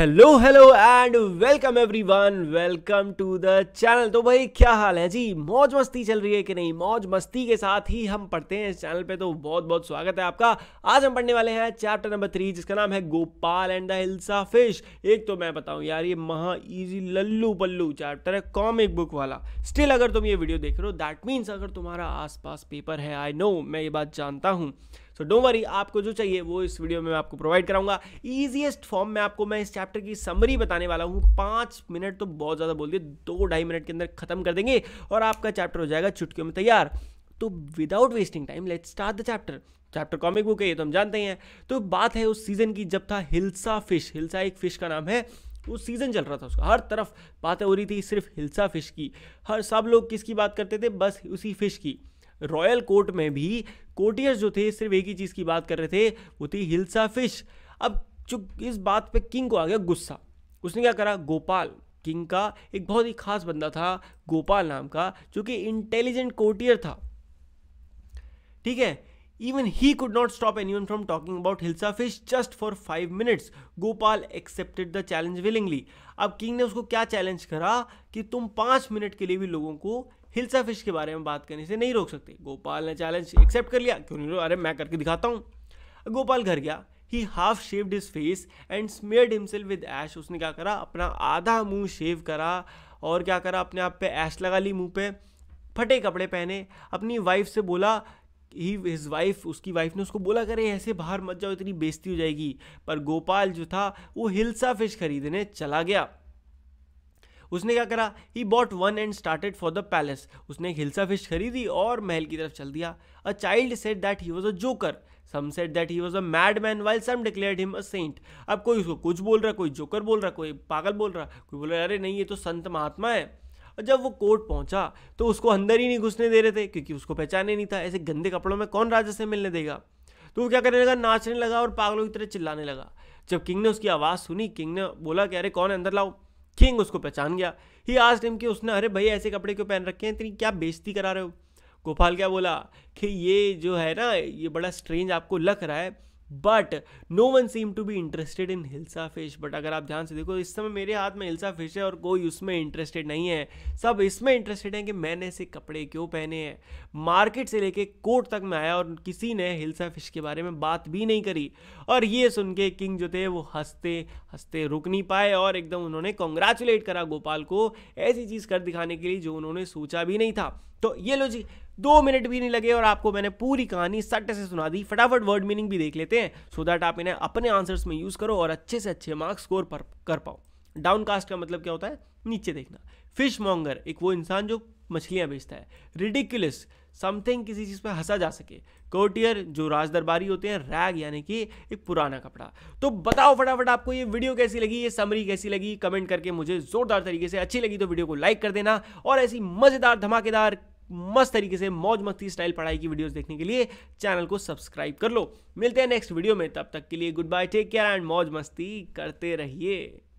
hello hello and welcome everyone welcome to the channel तो भाई क्या हाल है जी मौज मस्ती चल रही है कि नहीं मौज मस्ती के साथ ही हम पढ़ते हैं इस चैनल पे तो बहुत बहुत स्वागत है आपका आज हम पढ़ने वाले हैं चैप्टर नंबर थ्री जिसका नाम है Gopal and the hilsa fish एक तो मैं बताऊं यार ये महा इजी लल्लू पल्लू चैप्टर है कॉमिक बुक वाला स्टिल अगर तुम ये वीडियो देख रहे हो दैट मीन्स अगर तुम्हारा आस पेपर है आई नो मैं ये बात जानता हूँ सो डोंट वरी आपको जो चाहिए वो इस वीडियो में मैं आपको प्रोवाइड कराऊंगा ईजिएस्ट फॉर्म में आपको मैं इस चैप्टर की समरी बताने वाला हूँ पाँच मिनट तो बहुत ज़्यादा बोल दिए दो ढाई मिनट के अंदर खत्म कर देंगे और आपका चैप्टर हो जाएगा चुटकियों में तैयार तो without wasting time let start the chapter chapter comic book है ये तो हम जानते हैं तो बात है उस सीजन की जब था हिल्सा फिश हिल्सा एक फिश का नाम है वो सीजन चल रहा था उसका हर तरफ बातें हो रही थी सिर्फ हिल्सा फिश की हर सब लोग किसकी बात करते थे बस उसी फिश की रॉयल कोर्ट में भी कोर्टियर्स जो थे सिर्फ एक ही चीज़ की बात कर रहे थे वो थी हिल्सा फिश अब जो इस बात पे किंग को आ गया गुस्सा उसने क्या करा गोपाल किंग का एक बहुत ही खास बंदा था गोपाल नाम का जो कि इंटेलिजेंट कोर्टियर था ठीक है Even he could not stop anyone from talking about hilsa fish just for five minutes Gopal accepted the challenge willingly अब किंग ने उसको क्या चैलेंज करा कि तुम पाँच मिनट के लिए भी लोगों को हिल्सा फिश के बारे में बात करने से नहीं रोक सकते गोपाल ने चैलेंज एक्सेप्ट कर लिया क्यों नहीं अरे मैं करके दिखाता हूँ गोपाल घर गया he half shaved his face and smeared himself with ash उसने क्या करा अपना आधा मुंह शेव करा और क्या करा अपने आप पे ऐश लगा ली मुंह पे फटे कपड़े पहने अपनी वाइफ से बोला ही हिज वाइफ उसकी वाइफ ने उसको बोला करे ऐसे बाहर मत जाओ इतनी बेइज्जती हो जाएगी पर गोपाल जो था वो हिल्सा फिश खरीदने चला गया उसने क्या करा he bought one and started for the palace उसने एक हिल्सा फिश खरीदी और महल की तरफ चल दिया a child said that he was a joker some said that he was a mad man while some declared him a saint अब कोई उसको कुछ बोल रहा कोई जोकर बोल रहा कोई पागल बोल रहा कोई बोल रहा अरे नहीं ये तो संत महात्मा है और जब वो कोर्ट पहुंचा तो उसको अंदर ही नहीं घुसने दे रहे थे क्योंकि उसको पहचाने नहीं था ऐसे गंदे कपड़ों में कौन राजा से मिलने देगा तो वो क्या करने लगा नाचने लगा और पागलों की तरह चिल्लाने लगा जब किंग ने उसकी आवाज़ सुनी किंग ने बोला कि अरे कौन अंदर लाओ किंग उसको पहचान गया ही आज टाइम कि उसने अरे भाई ऐसे कपड़े क्यों पहन रखे हैं तेरी क्या बेइज्जती करा रहे हो गोपाल क्या बोला कि ये जो है ना ये बड़ा स्ट्रेंज आपको लग रहा है but no one seem to be interested in hilsa fish but अगर आप ध्यान से देखो इस समय मेरे हाथ में हिल्सा फिश है और कोई उसमें इंटरेस्टेड नहीं है सब इसमें इंटरेस्टेड हैं कि मैंने ऐसे कपड़े क्यों पहने हैं मार्केट से लेके कोर्ट तक में आया और किसी ने हिल्सा फिश के बारे में बात भी नहीं करी और ये सुन के किंग जो थे वो हंसते हंसते रुक नहीं पाए और एकदम उन्होंने कॉन्ग्रेचुलेट करा गोपाल को ऐसी चीज़ कर दिखाने के लिए जो उन्होंने सोचा भी नहीं था तो ये लो जी दो मिनट भी नहीं लगे और आपको मैंने पूरी कहानी सट से सुना दी फटाफट वर्ड मीनिंग भी देख लेते हैं सो दैट आप इन्हें अपने आंसर्स में यूज़ करो और अच्छे से अच्छे मार्क्स स्कोर पर कर पाओ डाउनकास्ट का मतलब क्या होता है नीचे देखना फिश मॉन्गर एक वो इंसान जो मछलियाँ बेचता है रिडिकुलस समथिंग किसी चीज़ पर हंसा जा सके कोटियर जो राजदरबारी होते हैं रैग यानी कि एक पुराना कपड़ा तो बताओ फटाफट आपको ये वीडियो कैसी लगी ये समरी कैसी लगी कमेंट करके मुझे ज़ोरदार तरीके से अच्छी लगी तो वीडियो को लाइक कर देना और ऐसी मज़ेदार धमाकेदार मस्त तरीके से मौज मस्ती स्टाइल पढ़ाई की वीडियोस देखने के लिए चैनल को सब्सक्राइब कर लो मिलते हैं नेक्स्ट वीडियो में तब तक के लिए goodbye take care and मौज मस्ती करते रहिए